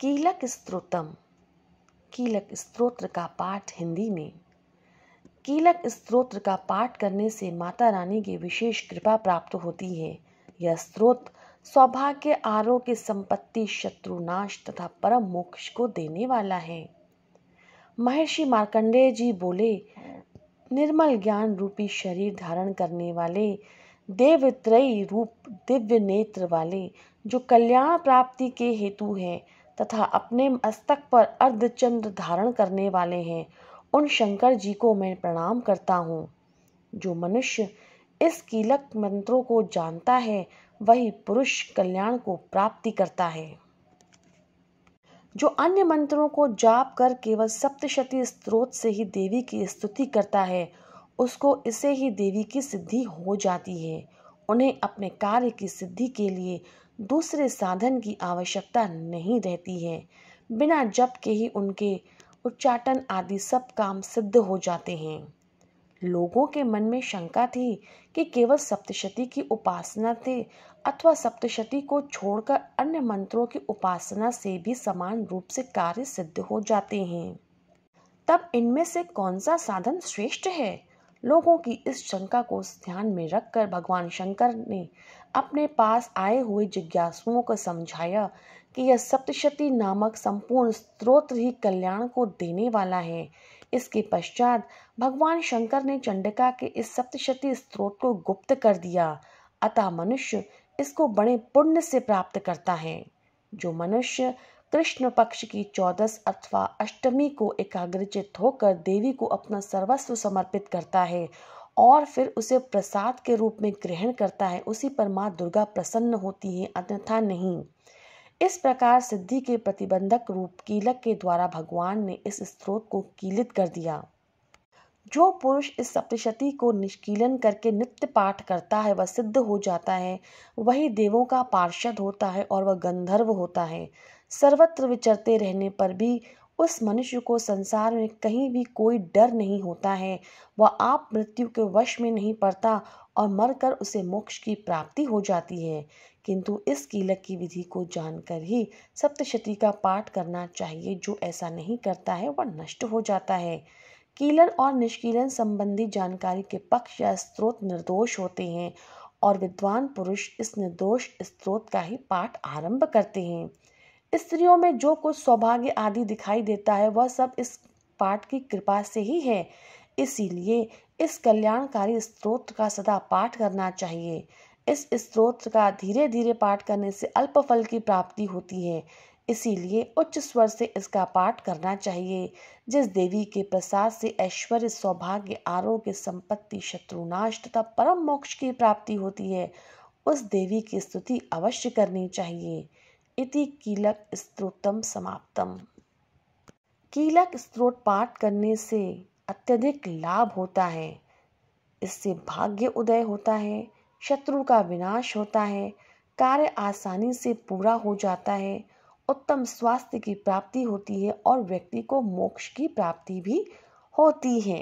कीलक स्त्रोतम कीलक स्त्रोत्र का पाठ हिंदी में कीलक स्त्रोत्र का पाठ करने से माता रानी की विशेष कृपा प्राप्त होती है यह स्त्रोत सौभाग्य आरोग्य संपत्ति शत्रुनाश तथा परम मोक्ष को देने वाला है महर्षि मार्कंडेय जी बोले निर्मल ज्ञान रूपी शरीर धारण करने वाले देवत्रयी रूप दिव्य नेत्र वाले जो कल्याण प्राप्ति के हेतु है तथा अपने मस्तक पर अर्धचंद्र धारण करने वाले हैं उन शंकर जी को मैं प्रणाम करता हूँ जो मनुष्य इस कीलक मंत्रों को जानता है वही पुरुष कल्याण को प्राप्ति करता है जो अन्य मंत्रों को जाप कर केवल सप्तशती स्त्रोत से ही देवी की स्तुति करता है उसको इसे ही देवी की सिद्धि हो जाती है उन्हें अपने कार्य की सिद्धि के लिए दूसरे साधन की आवश्यकता नहीं रहती है बिना जप के ही उनके उच्चाटन आदि सब काम सिद्ध हो जाते हैं लोगों के मन में शंका थी कि केवल सप्तशती की उपासना से अथवा सप्तशती को छोड़कर अन्य मंत्रों की उपासना से भी समान रूप से कार्य सिद्ध हो जाते हैं तब इनमें से कौन सा साधन श्रेष्ठ है लोगों की इस शंका को ध्यान में रखकर भगवान शंकर ने अपने पास आए हुए जिज्ञासुओं को समझाया कि यह सप्तशती नामक संपूर्ण स्त्रोत ही कल्याण को देने वाला है इसके पश्चात भगवान शंकर ने चंडिका के इस सप्तशती स्त्रोत को गुप्त कर दिया अतः मनुष्य इसको बड़े पुण्य से प्राप्त करता है जो मनुष्य कृष्ण पक्ष की चौदस अथवा अष्टमी को एकाग्रचित होकर देवी को अपना सर्वस्व समर्पित करता है और फिर उसे प्रसाद के रूप में ग्रहण करता है उसी पर माँ दुर्गा प्रसन्न होती है अन्यथा नहीं इस प्रकार सिद्धि के प्रतिबंधक रूप कीलक के द्वारा भगवान ने इस स्त्रोत को कीलित कर दिया जो पुरुष इस सप्तशती को निष्कीलन करके नित्य पाठ करता है वह सिद्ध हो जाता है वही देवों का पार्षद होता है और वह गंधर्व होता है सर्वत्र विचरते रहने पर भी उस मनुष्य को संसार में कहीं भी कोई डर नहीं होता है वह आप मृत्यु के वश में नहीं पड़ता और मरकर उसे मोक्ष की प्राप्ति हो जाती है किंतु इस कीलक की विधि को जानकर ही सप्तशती का पाठ करना चाहिए जो ऐसा नहीं करता है वह नष्ट हो जाता है कीलन और निष्कीलन संबंधी जानकारी के पक्ष या स्त्रोत निर्दोष होते हैं और विद्वान पुरुष इस निर्दोष स्त्रोत का ही पाठ आरंभ करते हैं स्त्रियों में जो कुछ सौभाग्य आदि दिखाई देता है वह सब इस पाठ की कृपा से ही है इसीलिए इस कल्याणकारी स्त्रोत्र का सदा पाठ करना चाहिए इस स्त्रोत्र का धीरे धीरे पाठ करने से अल्प फल की प्राप्ति होती है इसीलिए उच्च स्वर से इसका पाठ करना चाहिए जिस देवी के प्रसाद से ऐश्वर्य सौभाग्य आरोग्य संपत्ति शत्रुनाश तथा परम मोक्ष की प्राप्ति होती है उस देवी की स्तुति अवश्य करनी चाहिए इति कीलक स्त्रोतम समाप्तम कीलक स्त्रोत पाठ करने से अत्यधिक लाभ होता है इससे भाग्य उदय होता है शत्रु का विनाश होता है कार्य आसानी से पूरा हो जाता है उत्तम स्वास्थ्य की प्राप्ति होती है और व्यक्ति को मोक्ष की प्राप्ति भी होती है